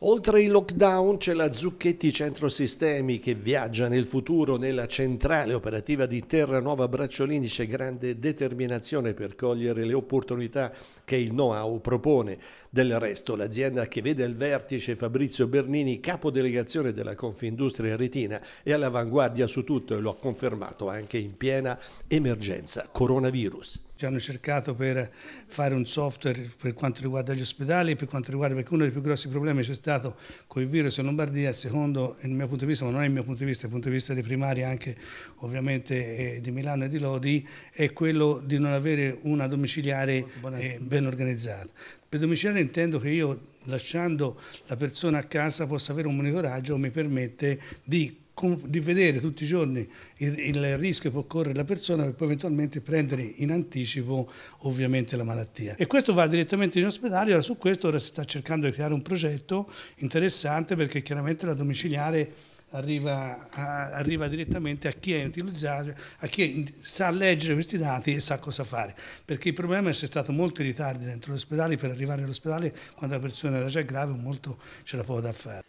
Oltre il lockdown c'è la Zucchetti Centrosistemi che viaggia nel futuro nella centrale operativa di Terra Nuova Bracciolini. C'è grande determinazione per cogliere le opportunità che il know-how propone. Del resto l'azienda che vede al vertice Fabrizio Bernini, capodelegazione della Confindustria Retina, è all'avanguardia su tutto e lo ha confermato anche in piena emergenza coronavirus. Ci hanno cercato per fare un software per quanto riguarda gli ospedali, per quanto riguarda, perché uno dei più grossi problemi c'è stato con il virus in Lombardia, secondo il mio punto di vista, ma non è il mio punto di vista, è il punto di vista dei primari anche ovviamente eh, di Milano e di Lodi, è quello di non avere una domiciliare eh, ben organizzata. Per domiciliare intendo che io lasciando la persona a casa possa avere un monitoraggio, mi permette di di vedere tutti i giorni il, il, rischio che può correre la persona per poi eventualmente prendere in anticipo ovviamente la malattia. E questo va direttamente in ospedale, ora su questo ora si sta cercando di creare un progetto interessante perché chiaramente la domiciliare arriva, a, arriva direttamente a chi è utilizzato, a chi sa leggere questi dati e sa cosa fare, perché il problema è che c'è stato molti ritardo dentro gli ospedali per arrivare all'ospedale quando la persona era già grave o molto ce la può da fare.